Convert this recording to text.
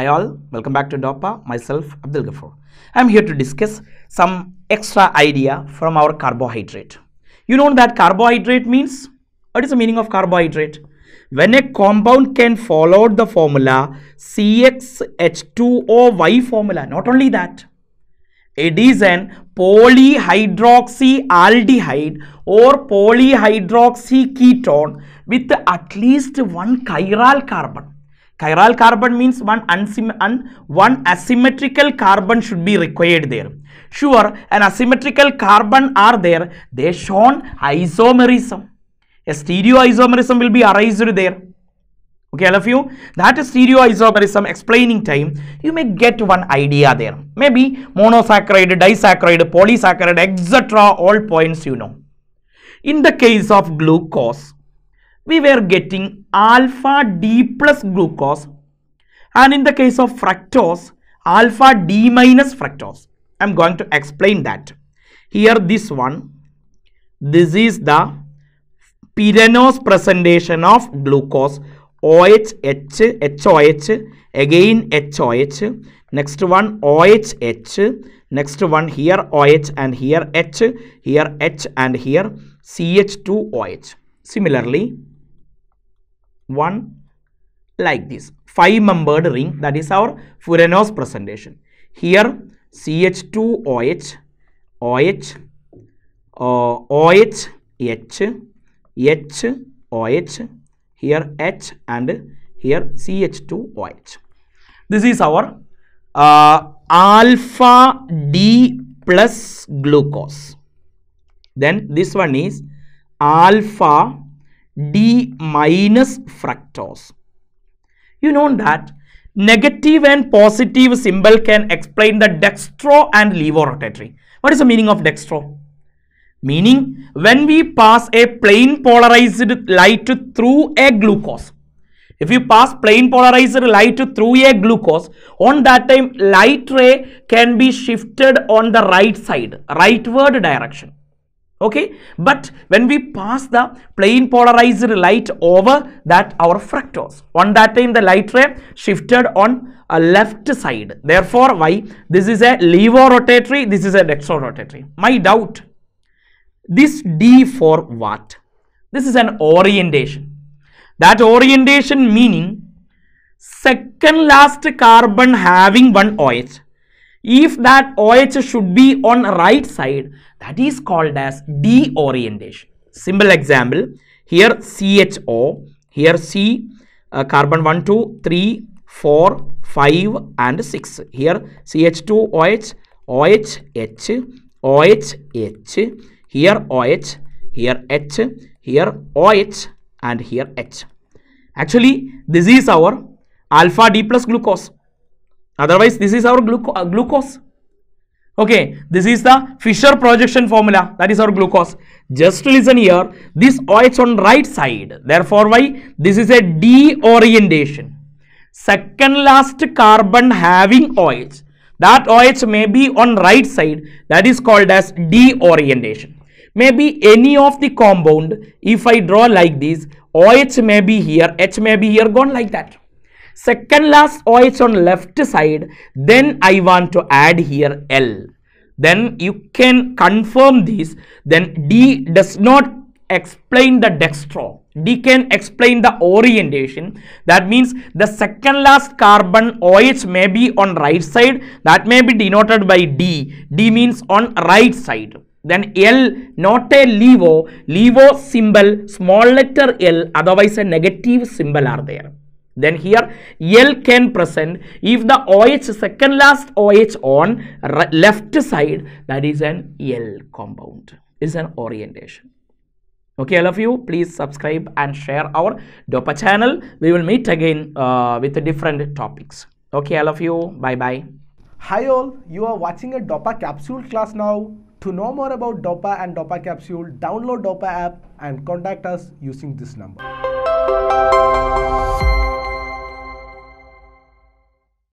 Hi all, welcome back to DOPA, myself Abdul Ghafoor. I am here to discuss some extra idea from our carbohydrate. You know that carbohydrate means? What is the meaning of carbohydrate? When a compound can follow the formula CXH2OY formula, not only that, it is an polyhydroxyaldehyde or polyhydroxyketone with at least one chiral carbon chiral carbon means one, un one asymmetrical carbon should be required there. Sure, an asymmetrical carbon are there, they shown isomerism. A stereoisomerism will be erased there. Okay, all of you, that is stereoisomerism explaining time. You may get one idea there. Maybe monosaccharide, disaccharide, polysaccharide, etc. All points you know. In the case of glucose, we were getting alpha D plus glucose and in the case of fructose, alpha D minus fructose. I am going to explain that. Here this one, this is the pyranose presentation of glucose OH, H, HOH, again HOH, next one, OH, H. next one here OH and here H, here H and here CH2OH. Similarly, one like this. Five membered ring that is our Furanos presentation. Here CH2OH, OH, uh, OH, H, H, OH, here H and here CH2OH. This is our uh, alpha D plus glucose. Then this one is alpha d minus fructose. You know that negative and positive symbol can explain the dextro and levorotatory. What is the meaning of dextro? Meaning when we pass a plane polarized light through a glucose. If you pass plane polarized light through a glucose, on that time light ray can be shifted on the right side, rightward direction okay but when we pass the plane polarized light over that our fructose on that time the light ray shifted on a left side therefore why this is a levorotatory this is a dextrorotatory my doubt this d for what this is an orientation that orientation meaning second last carbon having one OH if that OH should be on right side, that is called as deorientation. Simple example, here CHO, here C, uh, carbon 1, 2, 3, 4, 5 and 6. Here CH2OH, OH, OH, H, here OH, here H, here OH and here H. Actually, this is our alpha D plus glucose. Otherwise, this is our gluco uh, glucose. Okay, this is the Fisher projection formula. That is our glucose. Just listen here. This OH on right side. Therefore, why? This is a deorientation. Second last carbon having OH. That OH may be on right side. That is called as deorientation. Maybe any of the compound, if I draw like this, OH may be here, H may be here, gone like that second last OH on left side then I want to add here L then you can confirm this then D does not explain the dextro D can explain the orientation that means the second last carbon OH may be on right side that may be denoted by D D means on right side then L not a levo levo symbol small letter L otherwise a negative symbol are there then here L can present if the OH second last OH on left side that is an L compound is an orientation. Okay, all of you. Please subscribe and share our DOPA channel. We will meet again uh, with different topics. Okay, all of you. Bye-bye. Hi all, you are watching a DOPA capsule class now. To know more about DOPA and DOPA capsule, download DOPA app and contact us using this number.